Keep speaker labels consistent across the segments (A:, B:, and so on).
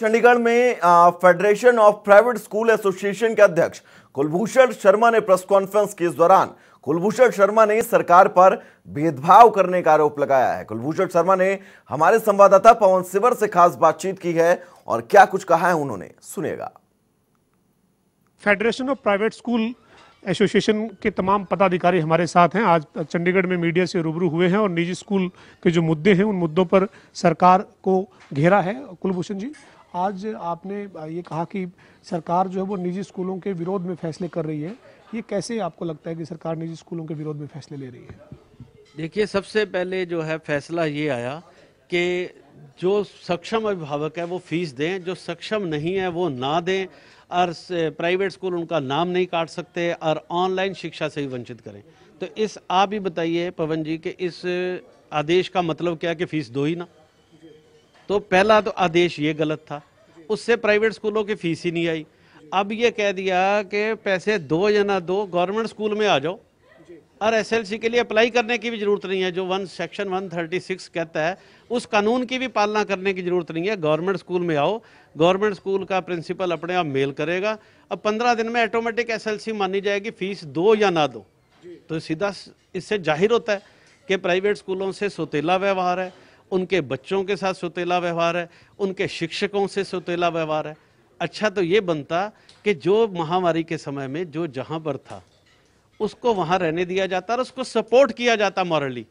A: चंडीगढ़ में federation of private school association के अध्यक्ष कुलभूषण शर्मा ने प्रेस कॉन्फ्रेंस के दौरान कुलभूषण शर्मा ने सरकार पर भेदभाव करने का आरोप लगाया है कुलभूषण शर्मा ने हमारे संवाददाता पवन सिवर से खास बातचीत की है और क्या कुछ कहा है उन्होंने सुनेगा
B: federation of private school association के तमाम पदाधिकारी हमारे साथ हैं आज चंडीगढ़ में मीडिया से रूबरू हुए हैं और निजी स्कूल के जो मुद्दे हैं उन मुद्दों पर सरकार को घेरा है कुलभूषण जी आज आपने ये कहा कि सरकार जो है वो निजी स्कूलों के विरोध में फैसले कर रही है ये कैसे आपको लगता है कि सरकार निजी स्कूलों के विरोध में फैसले
A: ले रही है देखिए सबसे पहले जो है फैसला ये आया कि जो सक्षम अभिभावक है वो फीस दें जो सक्षम नहीं है वो ना दें और प्राइवेट स्कूल उनका नाम नहीं काट सकते और ऑनलाइन शिक्षा से ही वंचित करें तो इस आप ही बताइए पवन जी के इस आदेश का मतलब क्या है कि फीस दो ही ना तो पहला तो आदेश ये गलत था उससे प्राइवेट स्कूलों की फीस ही नहीं आई अब ये कह दिया कि पैसे दो या ना दो गवर्नमेंट स्कूल में आ जाओ और एसएलसी के लिए अप्लाई करने की भी जरूरत नहीं है जो वन सेक्शन 136 कहता है उस कानून की भी पालना करने की जरूरत नहीं है गवर्नमेंट स्कूल में आओ गवर्नमेंट स्कूल का प्रिंसिपल अपने आप मेल करेगा अब पंद्रह दिन में ऑटोमेटिक एसएलसी मानी जाएगी फीस दो या ना दो तो सीधा इससे जाहिर होता है कि प्राइवेट स्कूलों से सोतेला व्यवहार है उनके बच्चों के साथ सुतेला व्यवहार है उनके शिक्षकों से सुतेला व्यवहार है अच्छा तो ये बनता कि जो महामारी के समय में जो जहाँ पर था उसको वहाँ रहने दिया जाता और उसको सपोर्ट किया जाता मॉरली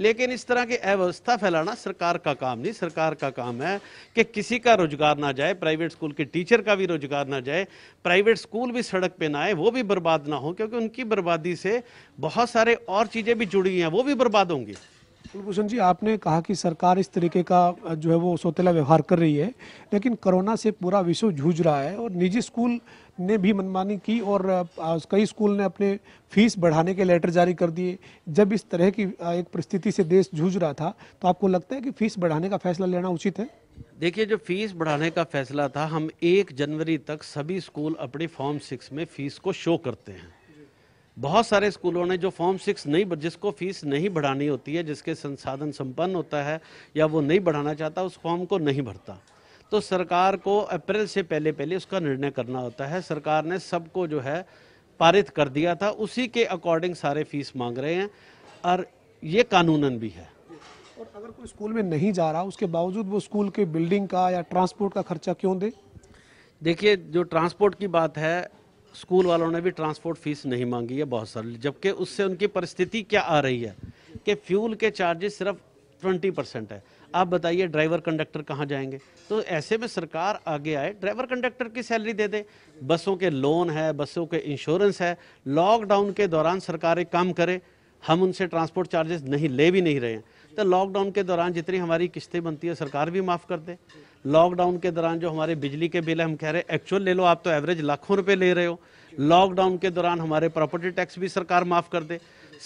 A: लेकिन इस तरह की अव्यवस्था फैलाना सरकार का काम नहीं सरकार का काम है कि किसी का रोजगार ना जाए प्राइवेट स्कूल के टीचर का भी रोजगार ना जाए प्राइवेट स्कूल भी सड़क पे ना आए वो भी बर्बाद ना हो क्योंकि उनकी बर्बादी से बहुत सारे और चीज़ें भी जुड़ी हैं वो भी बर्बाद होंगी
B: कुलभूषण जी आपने कहा कि सरकार इस तरीके का जो है वो सौतेला व्यवहार कर रही है लेकिन कोरोना से पूरा विश्व जूझ रहा है और निजी स्कूल ने भी मनमानी की और कई स्कूल ने अपने फीस बढ़ाने के लेटर जारी कर दिए जब इस तरह की एक परिस्थिति से देश जूझ रहा था तो आपको लगता है कि फीस बढ़ाने का फैसला लेना
A: उचित है देखिए जो फीस बढ़ाने का फैसला था हम एक जनवरी तक सभी स्कूल अपने फॉर्म सिक्स में फीस को शो करते हैं बहुत सारे स्कूलों ने जो फॉर्म सिक्स नहीं जिसको फीस नहीं बढ़ानी होती है जिसके संसाधन संपन्न होता है या वो नहीं बढ़ाना चाहता उस फॉर्म को नहीं भरता तो सरकार को अप्रैल से पहले पहले उसका निर्णय करना होता है सरकार ने सबको जो है पारित कर दिया था उसी के अकॉर्डिंग सारे फीस मांग रहे हैं और ये कानूनन भी है और अगर कोई स्कूल में नहीं
B: जा रहा उसके बावजूद वो स्कूल के बिल्डिंग का या ट्रांसपोर्ट का खर्चा क्यों दे
A: देखिए जो ट्रांसपोर्ट की बात है स्कूल वालों ने भी ट्रांसपोर्ट फीस नहीं मांगी है बहुत सारी जबकि उससे उनकी परिस्थिति क्या आ रही है कि फ्यूल के चार्जेस सिर्फ ट्वेंटी परसेंट है आप बताइए ड्राइवर कंडक्टर कहाँ जाएंगे तो ऐसे में सरकार आगे आए ड्राइवर कंडक्टर की सैलरी दे दे बसों के लोन है बसों के इंश्योरेंस है लॉकडाउन के दौरान सरकार एक काम करे हम उनसे ट्रांसपोर्ट चार्जेस नहीं ले भी नहीं रहे हैं तो लॉकडाउन के दौरान जितनी हमारी किस्तें बनती है सरकार भी माफ़ कर दे लॉकडाउन के दौरान जो हमारे बिजली के बिल है हम कह रहे हैं एक्चुअल ले लो आप तो एवरेज लाखों रुपए ले रहे हो लॉकडाउन के दौरान हमारे प्रॉपर्टी टैक्स भी सरकार माफ़ कर दे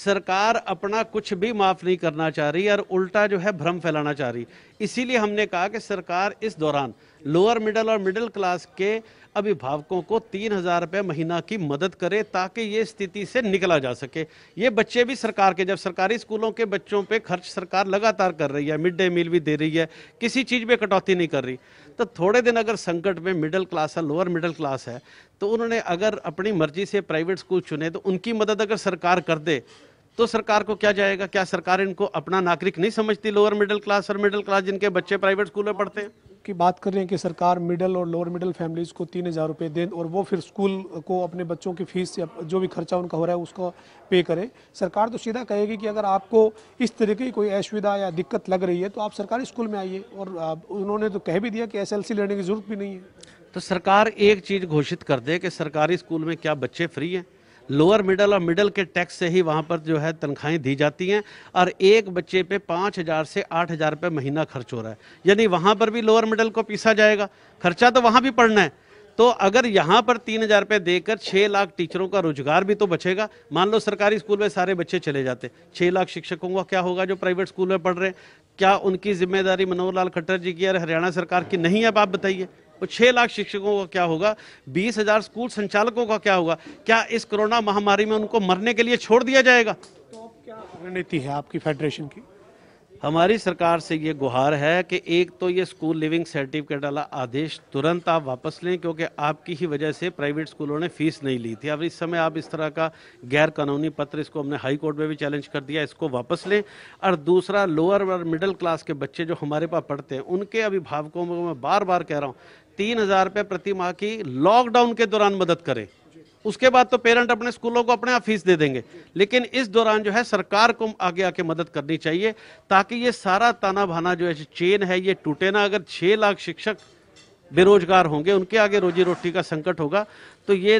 A: सरकार अपना कुछ भी माफ़ नहीं करना चाह रही और उल्टा जो है भ्रम फैलाना चाह रही इसीलिए हमने कहा कि सरकार इस दौरान लोअर मिडल और मिडिल क्लास के अभिभावकों को तीन हज़ार रुपये महीना की मदद करे ताकि ये स्थिति से निकला जा सके ये बच्चे भी सरकार के जब सरकारी स्कूलों के बच्चों पे खर्च सरकार लगातार कर रही है मिड डे मील भी दे रही है किसी चीज़ पर कटौती नहीं कर रही तो थोड़े दिन अगर संकट में मिडिल क्लास है लोअर मिडिल क्लास है तो उन्होंने अगर अपनी मर्जी से प्राइवेट स्कूल चुने तो उनकी मदद अगर सरकार कर दे तो सरकार को क्या जाएगा क्या सरकार इनको अपना नागरिक नहीं समझती लोअर मिडिल क्लास और मिडिल क्लास जिनके बच्चे प्राइवेट स्कूल में पढ़ते हैं
B: की बात कर रहे हैं कि सरकार मिडिल और लोअर मिडिल फैमिलीज़ को तीन हज़ार रुपये दें और वो फिर स्कूल को अपने बच्चों की फीस या जो भी खर्चा उनका हो रहा है उसको पे करें सरकार तो सीधा कहेगी कि अगर आपको इस तरीके की कोई असुविधा या दिक्कत लग रही है तो आप सरकारी स्कूल में आइए और उन्होंने तो कह भी दिया कि एस लेने की ज़रूरत भी नहीं है
A: तो सरकार एक चीज़ घोषित कर दे कि सरकारी स्कूल में क्या बच्चे फ्री हैं लोअर मिडल और मिडल के टैक्स से ही वहाँ पर जो है तनख्वाहें दी जाती हैं और एक बच्चे पे पाँच हज़ार से आठ हज़ार रुपये महीना खर्च हो रहा है यानी वहाँ पर भी लोअर मिडल को पीसा जाएगा खर्चा तो वहाँ भी पड़ना है तो अगर यहाँ पर तीन हज़ार रुपये देकर छः लाख टीचरों का रोजगार भी तो बचेगा मान लो सरकारी स्कूल में सारे बच्चे चले जाते छः लाख शिक्षकों का क्या होगा जो प्राइवेट स्कूल में पढ़ रहे हैं क्या उनकी जिम्मेदारी मनोहर लाल खट्टर जी की और हरियाणा सरकार की नहीं है आप बताइए वो छः लाख शिक्षकों का क्या होगा बीस हजार स्कूल संचालकों का क्या होगा क्या इस कोरोना महामारी में उनको मरने के लिए छोड़ दिया जाएगा तो
B: क्या रणनीति है आपकी फेडरेशन की
A: हमारी सरकार से ये गुहार है कि एक तो ये स्कूल लिविंग सर्टिफिकेट वाला आदेश तुरंत आप वापस लें क्योंकि आपकी ही वजह से प्राइवेट स्कूलों ने फीस नहीं ली थी अब इस समय आप इस तरह का गैर कानूनी पत्र इसको हमने हाई कोर्ट में भी चैलेंज कर दिया इसको वापस लें और दूसरा लोअर और मिडिल क्लास के बच्चे जो हमारे पास पढ़ते हैं उनके अभिभावकों को मैं बार बार कह रहा हूँ तीन हज़ार रुपये प्रति माह की लॉकडाउन के दौरान मदद करें उसके बाद तो पेरेंट अपने स्कूलों को अपने आप फीस दे देंगे लेकिन इस दौरान जो है सरकार को आगे आके मदद करनी चाहिए ताकि ये सारा ताना भाना जो है चेन है ये टूटे ना अगर छः लाख शिक्षक बेरोजगार होंगे उनके आगे रोजी रोटी का संकट होगा तो ये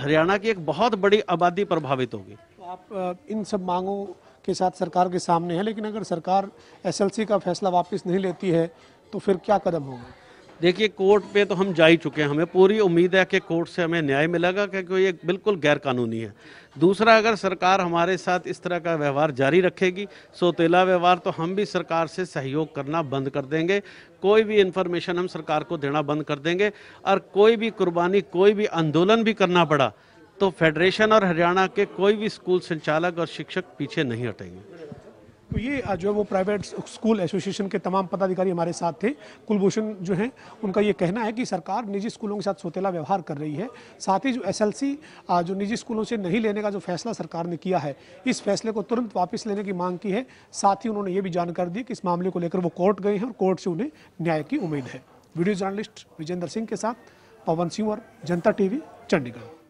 A: हरियाणा की एक बहुत बड़ी आबादी प्रभावित होगी तो
B: आप इन सब मांगों के साथ सरकार के सामने है लेकिन अगर सरकार एसएलसी का फैसला वापस नहीं लेती है तो फिर क्या कदम होगा
A: देखिए कोर्ट पे तो हम जा ही चुके हैं हमें पूरी उम्मीद है कि कोर्ट से हमें न्याय मिलेगा क्योंकि ये बिल्कुल गैर कानूनी है दूसरा अगर सरकार हमारे साथ इस तरह का व्यवहार जारी रखेगी सोतेला व्यवहार तो हम भी सरकार से सहयोग करना बंद कर देंगे कोई भी इन्फॉर्मेशन हम सरकार को देना बंद कर देंगे और कोई भी कुर्बानी कोई भी आंदोलन भी करना पड़ा तो फेडरेशन और हरियाणा के कोई भी स्कूल संचालक और शिक्षक पीछे नहीं हटेंगे
B: तो ये जो है वो प्राइवेट स्कूल एसोसिएशन के तमाम पदाधिकारी हमारे साथ थे कुलभूषण जो हैं उनका ये कहना है कि सरकार निजी स्कूलों के साथ सोतेला व्यवहार कर रही है साथ ही जो एसएलसी जो निजी स्कूलों से नहीं लेने का जो फैसला सरकार ने किया है इस फैसले को तुरंत वापस लेने की मांग की है साथ ही उन्होंने ये भी जानकारी दी कि इस मामले को लेकर वो कोर्ट गए हैं और कोर्ट से उन्हें न्याय की उम्मीद है वीडियो जर्नलिस्ट विजेंद्र सिंह के साथ पवन सिंह और जनता टीवी चंडीगढ़